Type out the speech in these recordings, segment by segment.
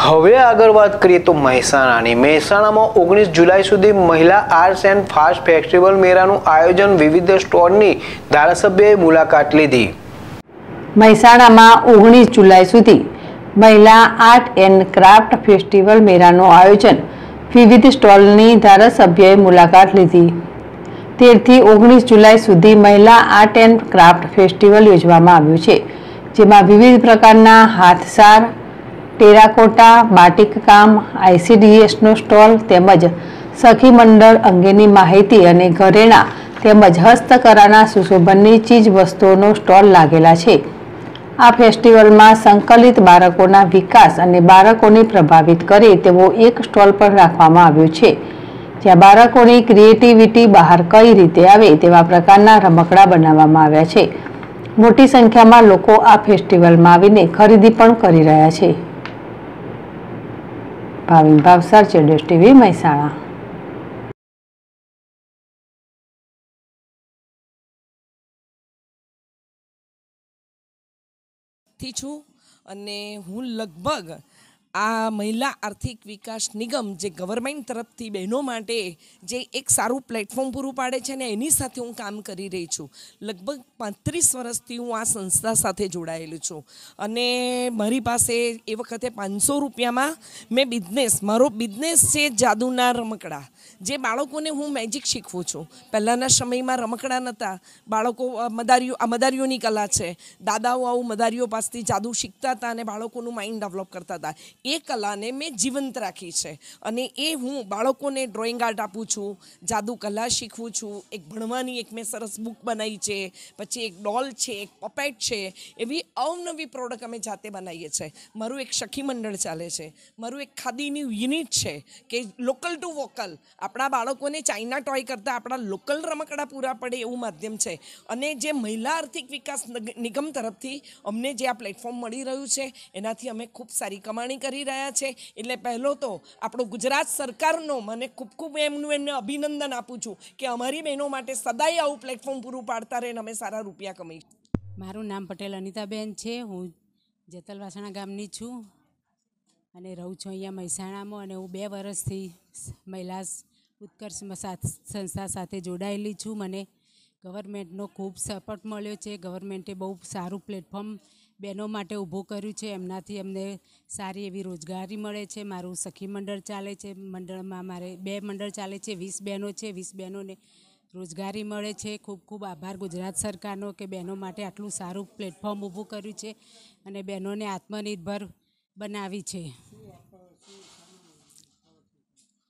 હવે આગળ વાત કરીએ તો મહેસાણાની મહેસાણામાં ઓગણીસ જુલાઈ સુધી મહિલા આર્ટ્સ એન્ડ ફાસ્ટ ફેસ્ટિવલ મેળાનું આયોજન વિવિધ સ્ટોરની ધારાસભ્યએ મુલાકાત લીધી મહેસાણામાં ઓગણીસ જુલાઈ સુધી મહિલા આર્ટ એન્ડ ક્રાફ્ટ ફેસ્ટિવલ મેળાનું આયોજન વિવિધ સ્ટોલની ધારાસભ્યએ મુલાકાત લીધી તેરથી ઓગણીસ જુલાઈ સુધી મહિલા આર્ટ એન્ડ ક્રાફ્ટ ફેસ્ટિવલ યોજવામાં આવ્યું છે જેમાં વિવિધ પ્રકારના હાથસાર ટેરાકોટા બાટિક કામ આઈસીડીએસનો સ્ટોલ તેમજ સખી મંડળ અંગેની માહિતી અને ઘરેણા તેમજ હસ્તકરાના સુશોભનની ચીજ વસ્તુઓનો સ્ટોલ લાગેલા છે આ ફેસ્ટિવલમાં સંકલિત બાળકોના વિકાસ અને બાળકોને પ્રભાવિત કરે તેવો એક સ્ટોલ પણ રાખવામાં આવ્યો છે જ્યાં બાળકોની ક્રિએટિવિટી બહાર કઈ રીતે આવે તેવા પ્રકારના રમકડા બનાવવામાં આવ્યા છે મોટી સંખ્યામાં લોકો આ ફેસ્ટિવલમાં આવીને ખરીદી પણ કરી રહ્યા છે ભાવિન ભાવસાર ચેડેશ ટીવી મહેસાણા થી છું અને હું લગભગ આ મહિલા આર્થિક વિકાસ નિગમ જે ગવર્મેન્ટ તરફથી બહેનો માટે જે એક સારું પ્લેટફોર્મ પૂરું પાડે છે ને એની સાથે હું કામ કરી રહી છું લગભગ પાંત્રીસ વર્ષથી હું આ સંસ્થા સાથે જોડાયેલું છું અને મારી પાસે એ વખતે પાંચસો રૂપિયામાં મેં બિઝનેસ મારો બિઝનેસ છે જાદુના રમકડા જે બાળકોને હું મેજિક શીખવું છું પહેલાંના સમયમાં રમકડા નહોતા બાળકો મદારીઓ આ મદારીઓની કલા છે દાદાઓ આવું મદારીઓ પાસેથી જાદુ શીખતા હતા અને બાળકોનું માઇન્ડ ડેવલપ કરતા હતા એ કલાને મેં જીવંત રાખી છે અને એ હું બાળકોને ડ્રોઈંગ આર્ટ આપું છું જાદુ કલા શીખવું છું એક ભણવાની એક મેં સરસ બુક બનાવી છે પછી એક ડોલ છે એક પપેટ છે એવી અવનવી પ્રોડક્ટ અમે જાતે બનાવીએ છીએ મારું એક સખી મંડળ ચાલે છે મારું એક ખાદીનું યુનિટ છે કે લોકલ ટુ વોકલ આપણા બાળકોને ચાઇના ટોય કરતાં આપણા લોકલ રમકડા પૂરા પડે એવું માધ્યમ છે અને જે મહિલા આર્થિક વિકાસ નિગમ તરફથી અમને જે આ પ્લેટફોર્મ મળી રહ્યું છે એનાથી અમે ખૂબ સારી કમાણી કરી કરી રહ્યા છે એટલે પહેલો તો આપણો ગુજરાત સરકારનો મને ખૂબ ખૂબ એમનું એમને અભિનંદન આપું છું કે અમારી બહેનો માટે સદાય આવું પ્લેટફોર્મ પૂરું પાડતા રહે અમે સારા રૂપિયા કમાઈ મારું નામ પટેલ અનિતાબેન છે હું જતલવાસણા ગામની છું અને રહું છું અહીંયા મહેસાણામાં અને હું બે વર્ષથી મહિલા ઉત્કર્ષ સંસ્થા સાથે જોડાયેલી છું મને ગવર્મેન્ટનો ખૂબ સપોર્ટ મળ્યો છે ગવર્મેન્ટે બહુ સારું પ્લેટફોર્મ બહેનો માટે ઊભું કર્યું છે એમનાથી અમને સારી એવી રોજગારી મળે છે મારું સખી મંડળ ચાલે છે મંડળમાં મારે બે મંડળ ચાલે છે વીસ બહેનો છે વીસ બહેનોને રોજગારી મળે છે ખૂબ ખૂબ આભાર ગુજરાત સરકારનો કે બહેનો માટે આટલું સારું પ્લેટફોર્મ ઊભું કર્યું છે અને બહેનોને આત્મનિર્ભર બનાવી છે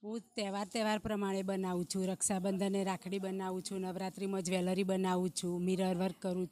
હું તહેવાર તહેવાર પ્રમાણે બનાવું છું રક્ષાબંધને રાખડી બનાવું છું નવરાત્રિમાં જ્વેલરી બનાવું છું મિરર વર્ક કરું છું